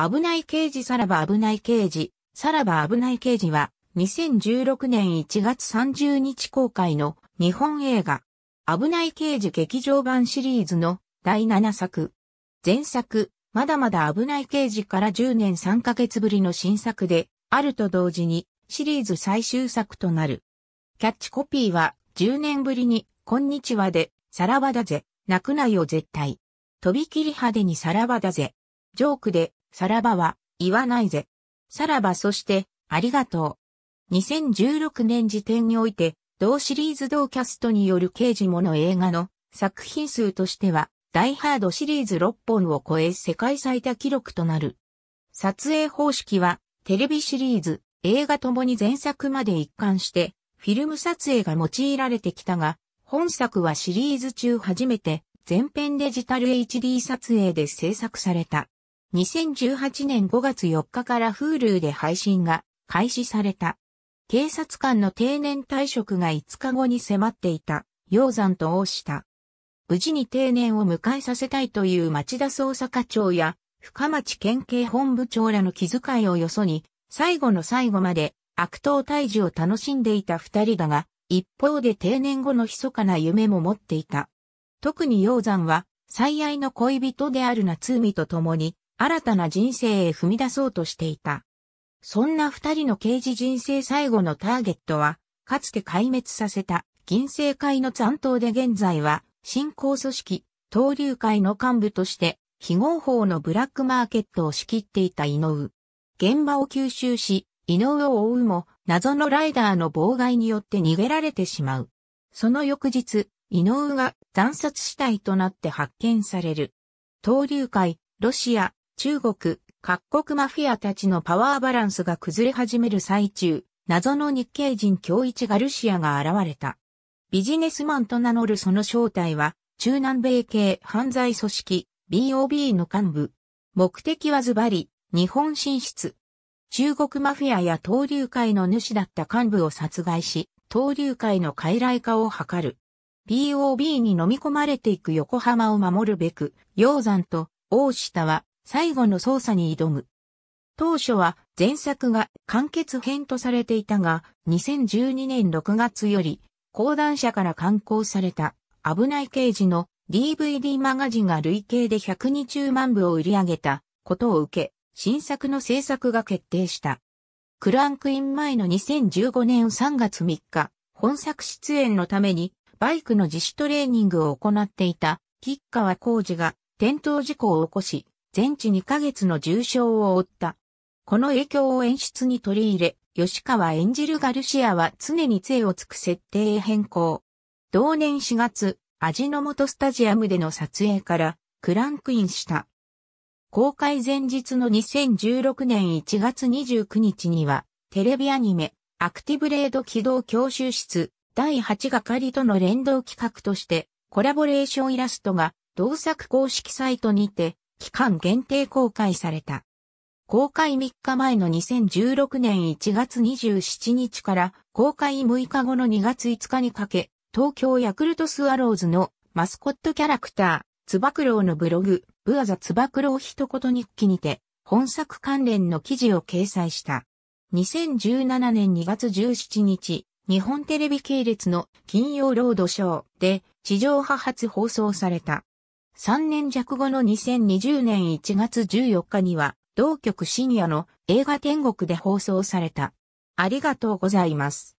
危ない刑事さらば危ない刑事、さらば危ない刑事は、2016年1月30日公開の日本映画、危ない刑事劇場版シリーズの第7作。前作、まだまだ危ない刑事から10年3ヶ月ぶりの新作で、あると同時にシリーズ最終作となる。キャッチコピーは、10年ぶりに、こんにちはで、さらばだぜ、泣くなよ絶対。飛び切り派手にさらばだぜ。ジョークで、さらばは、言わないぜ。さらばそして、ありがとう。2016年時点において、同シリーズ同キャストによる刑事もの映画の作品数としては、ダイハードシリーズ6本を超え世界最多記録となる。撮影方式は、テレビシリーズ、映画ともに前作まで一貫して、フィルム撮影が用いられてきたが、本作はシリーズ中初めて、全編デジタル HD 撮影で制作された。2018年5月4日から Hulu で配信が開始された。警察官の定年退職が5日後に迫っていた、陽山と応した。無事に定年を迎えさせたいという町田捜査課長や、深町県警本部長らの気遣いをよそに、最後の最後まで悪党退治を楽しんでいた二人だが、一方で定年後の密かな夢も持っていた。特に陽山は、最愛の恋人である夏海と共に、新たな人生へ踏み出そうとしていた。そんな二人の刑事人生最後のターゲットは、かつて壊滅させた銀星会の残党で現在は、新興組織、東流会の幹部として、非合法のブラックマーケットを仕切っていた井上。現場を吸収し、井上を追うも、謎のライダーの妨害によって逃げられてしまう。その翌日、井上が惨殺死体となって発見される。東流会、ロシア、中国、各国マフィアたちのパワーバランスが崩れ始める最中、謎の日系人京一ガルシアが現れた。ビジネスマンと名乗るその正体は、中南米系犯罪組織、BOB の幹部。目的はズバリ、日本進出。中国マフィアや東流会の主だった幹部を殺害し、東流会の傀儡化を図る。BOB に飲み込まれていく横浜を守るべく、鷹山と大下は最後の捜査に挑む。当初は前作が完結編とされていたが、2012年6月より、講談社から刊行された危ない刑事の DVD マガジンが累計で120万部を売り上げたことを受け、新作の制作が決定した。クランクイン前の2015年3月3日、本作出演のためにバイクの自主トレーニングを行っていた吉川浩二が転倒事故を起こし、全治2ヶ月の重傷を負った。この影響を演出に取り入れ、吉川演じるガルシアは常に杖をつく設定へ変更。同年4月、味の素スタジアムでの撮影からクランクインした。公開前日の2016年1月29日には、テレビアニメ、アクティブレード起動教習室第8係との連動企画として、コラボレーションイラストが同作公式サイトにて期間限定公開された。公開3日前の2016年1月27日から公開6日後の2月5日にかけ、東京ヤクルトスワローズのマスコットキャラクター、つば九郎のブログ、ブアザつば九郎一言日記にて、本作関連の記事を掲載した。2017年2月17日、日本テレビ系列の金曜ロードショーで地上波初放送された。3年弱後の2020年1月14日には、同局深夜の映画天国で放送された。ありがとうございます。